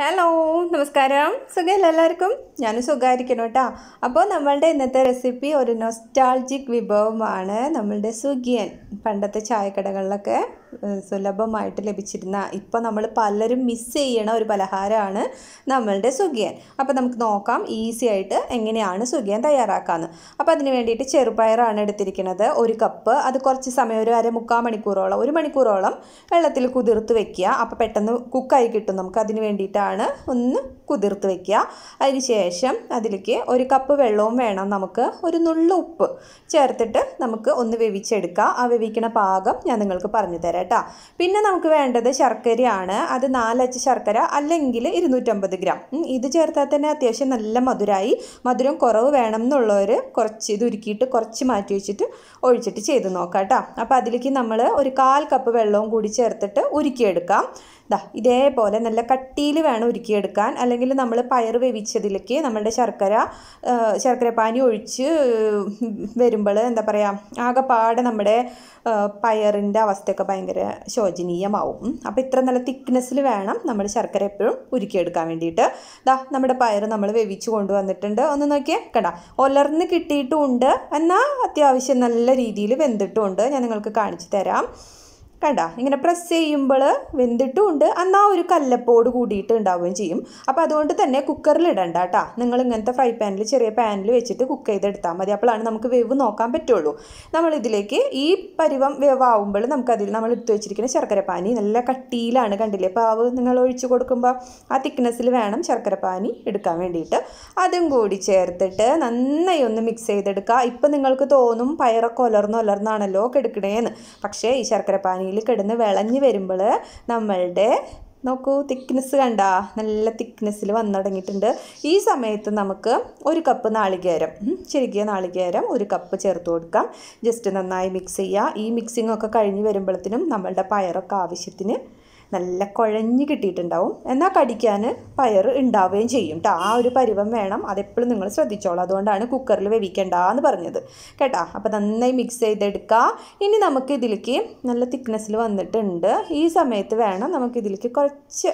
hello നമസ്കാരം സുഖമല്ല എല്ലാവർക്കും ഞാൻ സുഖമായിരിക്കണം കേട്ടോ അപ്പോൾ നമ്മളുടെ ഇന്നത്തെ റെസിപ്പി ഒരു നൊസ്റ്റാൾജിക് വിഭവമാണ് നമ്മളുടെ സുഗിയൻ പണ്ടത്തെ ചായക്കടകളിലൊക്കെ സുലഭമായിട്ട് ലഭിച്ചിരുന്ന ഇപ്പം നമ്മൾ പലരും മിസ് ചെയ്യണ ഒരു പലഹാരമാണ് നമ്മളുടെ സുഖിയൻ അപ്പോൾ നമുക്ക് നോക്കാം ഈസി ആയിട്ട് എങ്ങനെയാണ് സുഖിയൻ തയ്യാറാക്കാമെന്ന് അപ്പോൾ അതിന് വേണ്ടിയിട്ട് ചെറുപയറാണ് എടുത്തിരിക്കുന്നത് ഒരു കപ്പ് അത് കുറച്ച് സമയം ഒരു അര മുക്കാൽ മണിക്കൂറോളം ഒരു മണിക്കൂറോളം വെള്ളത്തിൽ കുതിർത്ത് വെക്കുക അപ്പോൾ പെട്ടെന്ന് കുക്കായി കിട്ടും നമുക്ക് അതിന് വേണ്ടിയിട്ടാണ് ഒന്ന് കുതിർത്ത് വെക്കുക അതിന് ശേഷം അതിലേക്ക് ഒരു കപ്പ് വെള്ളവും വേണം നമുക്ക് ഒരു നുള്ള ഉപ്പ് ചേർത്തിട്ട് നമുക്ക് ഒന്ന് വേവിച്ചെടുക്കുക ആ വേവിക്കണ പാകം ഞാൻ നിങ്ങൾക്ക് പറഞ്ഞു തരാം കേട്ടോ പിന്നെ നമുക്ക് വേണ്ടത് ശർക്കരയാണ് അത് നാലച്ച് ശർക്കര അല്ലെങ്കിൽ ഇരുന്നൂറ്റമ്പത് ഗ്രാം ഇത് ചേർത്താൽ തന്നെ അത്യാവശ്യം നല്ല മധുരമായി മധുരം കുറവ് വേണം എന്നുള്ളവർ കുറച്ച് ഇത് ഉരുക്കിയിട്ട് കുറച്ച് മാറ്റി വെച്ചിട്ട് ഒഴിച്ചിട്ട് ചെയ്ത് നോക്കാം കേട്ടോ അപ്പോൾ അതിലേക്ക് നമ്മൾ ഒരു കാൽ കപ്പ് വെള്ളവും കൂടി ചേർത്തിട്ട് ഉരുക്കിയെടുക്കാം ദാ ഇതേപോലെ നല്ല കട്ടിയിൽ വേണം ഉരുക്കിയെടുക്കാൻ അല്ലെങ്കിൽ നമ്മൾ പയർ വേവിച്ചതിലേക്ക് നമ്മുടെ ശർക്കര ശർക്കരപ്പാനി ഒഴിച്ച് വരുമ്പോൾ എന്താ പറയുക ആകെപ്പാടെ നമ്മുടെ പയറിൻ്റെ അവസ്ഥയൊക്കെ ഭയങ്കര ശോചനീയമാവും അപ്പോൾ ഇത്ര നല്ല തിക്നെസ്സിൽ വേണം നമ്മൾ ശർക്കര എപ്പോഴും ഉരുക്കിയെടുക്കാൻ വേണ്ടിയിട്ട് ദാ നമ്മുടെ പയർ നമ്മൾ വേവിച്ച് കൊണ്ടുവന്നിട്ടുണ്ട് ഒന്ന് നോക്കിയേ കണ്ട ഒലർന്ന് കിട്ടിയിട്ടുമുണ്ട് എന്നാൽ അത്യാവശ്യം നല്ല രീതിയിൽ വെന്തിട്ടുമുണ്ട് ഞാൻ നിങ്ങൾക്ക് കാണിച്ചു തരാം കണ്ട ഇങ്ങനെ പ്രസ് ചെയ്യുമ്പോൾ ഉണ്ട് എന്നാൽ ഒരു കല്ലപ്പോട് കൂടിയിട്ട് ഉണ്ടാവുകയും ചെയ്യും അപ്പോൾ അതുകൊണ്ട് തന്നെ കുക്കറിൽ ഇടണ്ട കേട്ടോ നിങ്ങൾ ഇങ്ങനത്തെ ഫ്രൈ പാനിൽ ചെറിയ പാനിൽ വെച്ചിട്ട് കുക്ക് ചെയ്തെടുത്താൽ മതി അപ്പോഴാണ് നമുക്ക് വേവ് നോക്കാൻ പറ്റുള്ളൂ നമ്മൾ ഇതിലേക്ക് ഈ പരിവം വേവാവുമ്പോൾ നമുക്കതിൽ നമ്മൾ എടുത്തു വെച്ചിരിക്കുന്ന ശർക്കര പാനി നല്ല കട്ടിയിലാണ് കണ്ടില്ലേ അപ്പോൾ അവ നിങ്ങൾ ഒഴിച്ചു കൊടുക്കുമ്പോൾ ആ തിക്നെസ്സിൽ വേണം ശർക്കര പാനി എടുക്കാൻ വേണ്ടിയിട്ട് അതും കൂടി ചേർത്തിട്ട് നന്നായി ഒന്ന് മിക്സ് ചെയ്തെടുക്കുക ഇപ്പം നിങ്ങൾക്ക് തോന്നും പയറൊക്കെ ഒലർന്ന് ഒലർന്നാണല്ലോ കെടുക്കണേന്ന് പക്ഷേ ഈ ശർക്കര പാനിയിൽ എണ്ണയിൽ കിടന്ന് വിളഞ്ഞ് വരുമ്പോൾ നമ്മളുടെ നോക്കൂ തിക്നെസ് കണ്ട നല്ല തിക്നെസ്സിൽ വന്നു തുടങ്ങിയിട്ടുണ്ട് ഈ സമയത്ത് നമുക്ക് ഒരു കപ്പ് നാളികേരം ചെറുകിയ നാളികേരം ഒരു കപ്പ് ചേർത്ത് കൊടുക്കാം ജസ്റ്റ് നന്നായി മിക്സ് ചെയ്യുക ഈ മിക്സിംഗ് ഒക്കെ കഴിഞ്ഞ് വരുമ്പോഴത്തേനും നമ്മളുടെ പയറൊക്കെ ആവശ്യത്തിന് നല്ല കുഴഞ്ഞ് കിട്ടിയിട്ടുണ്ടാവും എന്നാൽ കടിക്കാൻ പയർ ഉണ്ടാവുകയും ചെയ്യും കേട്ടോ ആ ഒരു പരുവം വേണം അതെപ്പോഴും നിങ്ങൾ ശ്രദ്ധിച്ചോളൂ അതുകൊണ്ടാണ് കുക്കറിൽ വേവിക്കേണ്ട എന്ന് പറഞ്ഞത് കേട്ടോ അപ്പോൾ നന്നായി മിക്സ് ചെയ്തെടുക്കുക ഇനി നമുക്ക് ഇതിലേക്ക് നല്ല തിക്നെസ്സിൽ വന്നിട്ടുണ്ട് ഈ സമയത്ത് വേണം നമുക്ക് ഇതിലേക്ക് കുറച്ച്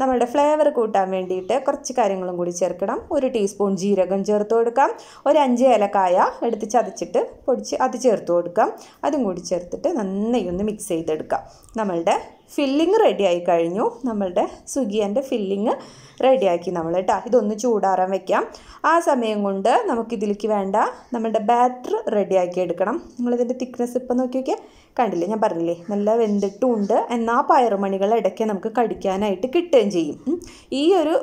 നമ്മളുടെ ഫ്ലേവർ കൂട്ടാൻ വേണ്ടിയിട്ട് കുറച്ച് കാര്യങ്ങളും കൂടി ചേർക്കണം ഒരു ടീസ്പൂൺ ജീരകം ചേർത്ത് കൊടുക്കാം ഒരു അഞ്ച് ഏലക്കായ എടുത്ത് ചതച്ചിട്ട് പൊടിച്ച് അത് ചേർത്ത് കൊടുക്കാം അതും കൂടി ചേർത്തിട്ട് നന്നായി ഒന്ന് മിക്സ് ചെയ്തെടുക്കാം നമ്മളുടെ ഫില്ലിങ് റെഡി ആയി കഴിഞ്ഞു നമ്മളുടെ സുഗിയൻ്റെ ഫില്ലിങ് റെഡിയാക്കി നമ്മൾ കേട്ടോ ഇതൊന്ന് ചൂടാറാൻ വെക്കാം ആ സമയം കൊണ്ട് നമുക്കിതിലേക്ക് വേണ്ട നമ്മളുടെ ബാറ്റർ റെഡിയാക്കി എടുക്കണം നിങ്ങളിതിൻ്റെ തിക്നെസ് ഇപ്പം നോക്കി നോക്കിയാൽ കണ്ടില്ലേ ഞാൻ പറഞ്ഞില്ലേ നല്ല വെന്തിട്ടും ഉണ്ട് എന്നാൽ പയറുമണികൾ ഇടയ്ക്ക് നമുക്ക് കടിക്കാനായിട്ട് കിട്ടുകയും ചെയ്യും ഈ ഒരു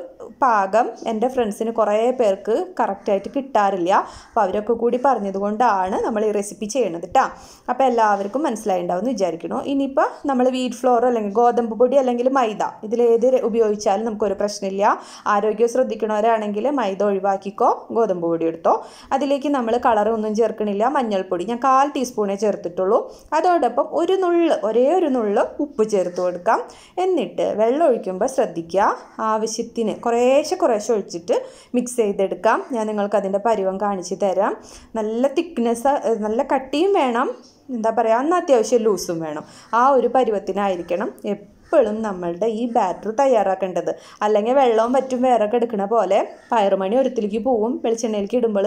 പാകം എൻ്റെ ഫ്രണ്ട്സിന് കുറേ പേർക്ക് കറക്റ്റായിട്ട് കിട്ടാറില്ല അപ്പോൾ അവരൊക്കെ കൂടി പറഞ്ഞതുകൊണ്ടാണ് നമ്മൾ ഈ റെസിപ്പി ചെയ്യണത് കേട്ടോ അപ്പോൾ എല്ലാവർക്കും മനസ്സിലായിട്ടുണ്ടാവും എന്ന് വിചാരിക്കണോ ഇനിയിപ്പോൾ നമ്മൾ വീറ്റ് ഫ്ലോർ അല്ലെങ്കിൽ ഗോതമ്പ് പൊടി അല്ലെങ്കിൽ മൈദ ഇതിലേത് ഉപയോഗിച്ചാലും നമുക്കൊരു പ്രശ്നമില്ല ആരോഗ്യം ശ്രദ്ധിക്കണവരാണെങ്കിൽ മൈദ ഒഴിവാക്കിക്കോ ഗോതമ്പ് പൊടി എടുത്തോ അതിലേക്ക് നമ്മൾ കളറൊന്നും ചേർക്കണില്ല മഞ്ഞൾപ്പൊടി ഞാൻ കാൽ ടീസ്പൂണേ ചേർത്തിട്ടുള്ളൂ അതോടൊപ്പം ഒരു നുള്ള് ഒരേ ഒരു നുള്ള് ഉപ്പ് ചേർത്ത് കൊടുക്കാം എന്നിട്ട് വെള്ളം ഒഴിക്കുമ്പോൾ ശ്രദ്ധിക്കുക ആവശ്യത്തിന് കുറേശ്ശെ കുറേശ്ശെ ഒഴിച്ചിട്ട് മിക്സ് ചെയ്തെടുക്കാം ഞാൻ നിങ്ങൾക്ക് അതിൻ്റെ പരുവം കാണിച്ചു തരാം നല്ല തിക്നെസ് നല്ല കട്ടിയും വേണം എന്താ പറയുക അന്ന് അത്യാവശ്യം ലൂസും വേണം ആ ഒരു പരുവത്തിനായിരിക്കണം എപ്പോഴും നമ്മളുടെ ഈ ബാറ്റർ തയ്യാറാക്കേണ്ടത് അല്ലെങ്കിൽ വെള്ളവും പറ്റും വേറൊക്കെ എടുക്കുന്ന പോലെ പയറുമണി ഒരുത്തിലേക്ക് പോവും വെളിച്ചെണ്ണയിലേക്ക് ഇടുമ്പോൾ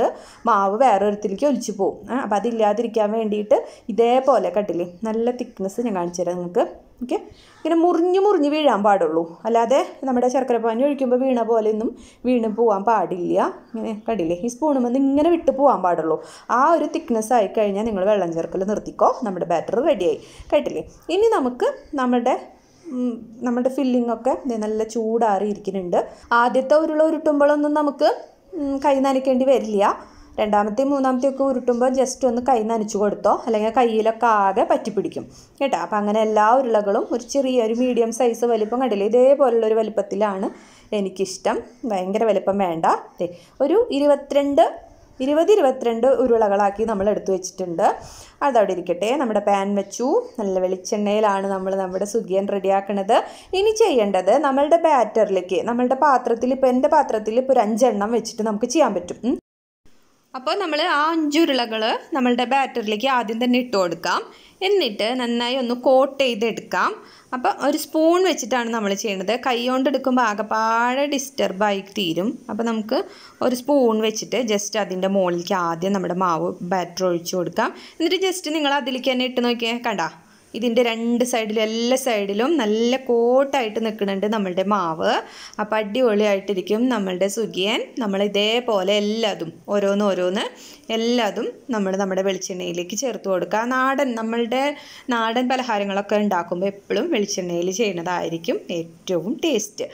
മാവ് വേറെ ഒരുത്തിലേക്ക് ഒലിച്ചു പോവും അപ്പോൾ അതില്ലാതിരിക്കാൻ വേണ്ടിയിട്ട് ഇതേപോലെ കട്ടില്ലേ നല്ല തിക്നെസ് ഞാൻ കാണിച്ചു തരാം നിങ്ങൾക്ക് ഓക്കെ ഇങ്ങനെ മുറിഞ്ഞ് മുറിഞ്ഞ് വീഴാൻ പാടുള്ളൂ അല്ലാതെ നമ്മുടെ ശർക്കര പാനി ഒഴിക്കുമ്പോൾ വീണ പോലെ ഒന്നും വീണ് പോകാൻ പാടില്ല ഇങ്ങനെ കണ്ടില്ലേ ഈ സ്പൂണും വന്ന് ഇങ്ങനെ വിട്ട് പോകാൻ പാടുള്ളൂ ആ ഒരു തിക്നെസ് ആയി കഴിഞ്ഞാൽ നിങ്ങൾ വെള്ളം ചേർക്കൽ നിർത്തിക്കോ നമ്മുടെ ബാറ്റർ റെഡിയായി കേട്ടില്ലേ ഇനി നമുക്ക് നമ്മുടെ നമ്മുടെ ഫില്ലിംഗ് ഒക്കെ നല്ല ചൂടാറിയിരിക്കുന്നുണ്ട് ആദ്യത്തെ ഉരുള ഉരുട്ടുമ്പോഴൊന്നും നമുക്ക് കൈ നനയ്ക്കേണ്ടി വരില്ല രണ്ടാമത്തെയും മൂന്നാമത്തെയും ഒക്കെ ഉരുട്ടുമ്പോൾ ജസ്റ്റ് ഒന്ന് കൈ നനച്ചു കൊടുത്തോ അല്ലെങ്കിൽ കയ്യിലൊക്കെ ആകെ പറ്റിപ്പിടിക്കും കേട്ടോ അപ്പോൾ അങ്ങനെ എല്ലാ ഉരുളകളും ഒരു ചെറിയ ഒരു മീഡിയം സൈസ് വലിപ്പം കണ്ടില്ല ഇതേപോലുള്ളൊരു വലിപ്പത്തിലാണ് എനിക്കിഷ്ടം ഭയങ്കര വലിപ്പം വേണ്ട ഒരു ഇരുപത്തിരണ്ട് ഇരുപത് ഇരുപത്തിരണ്ട് ഉരുളകളാക്കി നമ്മൾ എടുത്തു വെച്ചിട്ടുണ്ട് അതവിടെ ഇരിക്കട്ടെ നമ്മുടെ പാൻ വെച്ചു നല്ല വെളിച്ചെണ്ണയിലാണ് നമ്മൾ നമ്മുടെ സുഖിയൻ റെഡിയാക്കണത് ഇനി ചെയ്യേണ്ടത് നമ്മളുടെ ബാറ്ററിലേക്ക് നമ്മളുടെ പാത്രത്തിൽ ഇപ്പോൾ എൻ്റെ പാത്രത്തിൽ ഇപ്പോൾ ഒരു അഞ്ചെണ്ണം വെച്ചിട്ട് നമുക്ക് ചെയ്യാൻ പറ്റും അപ്പോൾ നമ്മൾ ആ അഞ്ചുരുളകൾ നമ്മളുടെ ബാറ്ററിലേക്ക് ആദ്യം തന്നെ ഇട്ട് കൊടുക്കാം എന്നിട്ട് നന്നായി ഒന്ന് കോട്ട് ചെയ്തെടുക്കാം അപ്പോൾ ഒരു സ്പൂൺ വെച്ചിട്ടാണ് നമ്മൾ ചെയ്യുന്നത് കൈ കൊണ്ട് എടുക്കുമ്പോൾ ആകെപ്പാടെ ഡിസ്റ്റർബായി തീരും അപ്പോൾ നമുക്ക് ഒരു സ്പൂൺ വെച്ചിട്ട് ജസ്റ്റ് അതിൻ്റെ മുകളിലേക്ക് ആദ്യം നമ്മുടെ മാവ് ബാറ്റർ ഒഴിച്ചു കൊടുക്കാം എന്നിട്ട് ജസ്റ്റ് നിങ്ങൾ അതിലേക്ക് തന്നെ ഇട്ട് നോക്കിയാൽ കണ്ടാ ഇതിൻ്റെ രണ്ട് സൈഡിലും എല്ലാ സൈഡിലും നല്ല കോട്ടായിട്ട് നിൽക്കുന്നുണ്ട് നമ്മളുടെ മാവ് അപ്പം അടിപൊളിയായിട്ടിരിക്കും നമ്മളുടെ സുഖിയൻ നമ്മൾ ഇതേപോലെ എല്ലാതും ഓരോന്ന് ഓരോന്ന് എല്ലാതും നമ്മൾ നമ്മുടെ വെളിച്ചെണ്ണയിലേക്ക് ചേർത്ത് കൊടുക്കുക നാടൻ നമ്മളുടെ നാടൻ പലഹാരങ്ങളൊക്കെ ഉണ്ടാക്കുമ്പോൾ എപ്പോഴും വെളിച്ചെണ്ണയിൽ ചെയ്യുന്നതായിരിക്കും ഏറ്റവും ടേസ്റ്റ്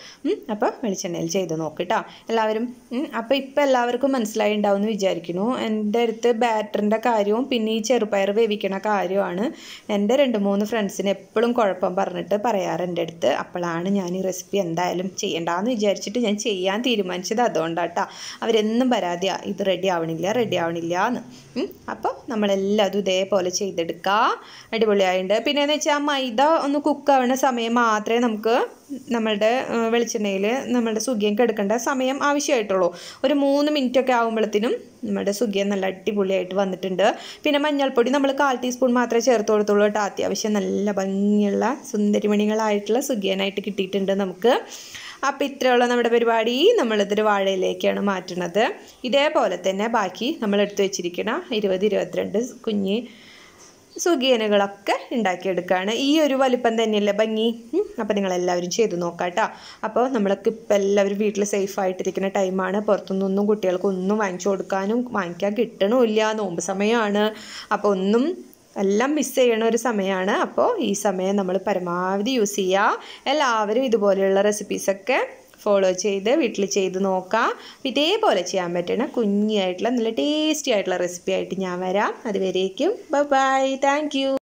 അപ്പോൾ വെളിച്ചെണ്ണയിൽ ചെയ്ത് നോക്കിട്ടോ എല്ലാവരും അപ്പോൾ ഇപ്പം എല്ലാവർക്കും മനസ്സിലായി ഉണ്ടാവും എന്ന് വിചാരിക്കുന്നു എൻ്റെ അടുത്ത് ബാറ്ററിൻ്റെ കാര്യവും പിന്നെ ഈ ചെറുപയർ വേവിക്കണ കാര്യമാണ് എൻ്റെ രണ്ട് മൂന്ന് ഫ്രണ്ട്സിന് എപ്പോഴും കുഴപ്പം പറഞ്ഞിട്ട് പറയാറ് എൻ്റെ അടുത്ത് അപ്പോഴാണ് ഞാൻ ഈ റെസിപ്പി എന്തായാലും ചെയ്യണ്ടെന്ന് വിചാരിച്ചിട്ട് ഞാൻ ചെയ്യാൻ തീരുമാനിച്ചത് അതുകൊണ്ടാട്ടോ അവരെന്നും പരാതിയാണ് ഇത് റെഡി ആവണില്ല റെഡി ആവണില്ല എന്ന് അപ്പോൾ നമ്മളെല്ലാം അതും ഇതേപോലെ ചെയ്തെടുക്കുക അടിപൊളിയായിട്ടുണ്ട് പിന്നെയെന്ന് വെച്ചാൽ മൈദ ഒന്ന് കുക്കാവുന്ന സമയം മാത്രമേ നമുക്ക് നമ്മളുടെ വെളിച്ചെണ്ണയിൽ നമ്മളുടെ സുഖിയം കിടക്കേണ്ട സമയം ആവശ്യമായിട്ടുള്ളൂ ഒരു മൂന്ന് മിനിറ്റ് ഒക്കെ ആകുമ്പോഴത്തേനും നമ്മുടെ സുഖിയം നല്ല അടിപൊളിയായിട്ട് വന്നിട്ടുണ്ട് പിന്നെ മഞ്ഞൾപ്പൊടി നമ്മൾ കാൽ ടീസ്പൂൺ മാത്രമേ ചേർത്ത് കൊടുത്തുള്ളൂ കേട്ടോ അത്യാവശ്യം നല്ല ഭംഗിയുള്ള സുന്ദരിമണികളായിട്ടുള്ള സുഖിയനായിട്ട് കിട്ടിയിട്ടുണ്ട് നമുക്ക് അപ്പോൾ ഇത്രയുള്ള നമ്മുടെ പരിപാടി നമ്മളിതൊരു വാഴയിലേക്കാണ് മാറ്റുന്നത് ഇതേപോലെ തന്നെ ബാക്കി നമ്മൾ എടുത്തു വെച്ചിരിക്കണം ഇരുപത് ഇരുപത്തിരണ്ട് കുഞ്ഞ് സുഖീനകളൊക്കെ ഉണ്ടാക്കിയെടുക്കുകയാണ് ഈ ഒരു വലിപ്പം തന്നെയല്ലേ ഭംഗി അപ്പോൾ നിങ്ങളെല്ലാവരും ചെയ്ത് നോക്കാം കേട്ടോ അപ്പോൾ നമ്മളൊക്കെ ഇപ്പം എല്ലാവരും വീട്ടിൽ സേഫായിട്ടിരിക്കുന്ന ടൈമാണ് പുറത്തുനിന്നൊന്നും കുട്ടികൾക്ക് ഒന്നും വാങ്ങിച്ചു കൊടുക്കാനും വാങ്ങിക്കാൻ കിട്ടണമില്ല നോമ്പ് സമയമാണ് അപ്പോൾ ഒന്നും എല്ലാം മിസ് ചെയ്യണ ഒരു സമയമാണ് അപ്പോൾ ഈ സമയം നമ്മൾ പരമാവധി യൂസ് ചെയ്യുക എല്ലാവരും ഇതുപോലെയുള്ള റെസിപ്പീസൊക്കെ ഫോളോ ചെയ്ത് വീട്ടിൽ ചെയ്ത് നോക്കാം ഇതേപോലെ ചെയ്യാൻ പറ്റണ കുഞ്ഞായിട്ടുള്ള നല്ല ടേസ്റ്റി ആയിട്ടുള്ള റെസിപ്പി ആയിട്ട് ഞാൻ വരാം അതുവരേക്കും ബൈ താങ്ക്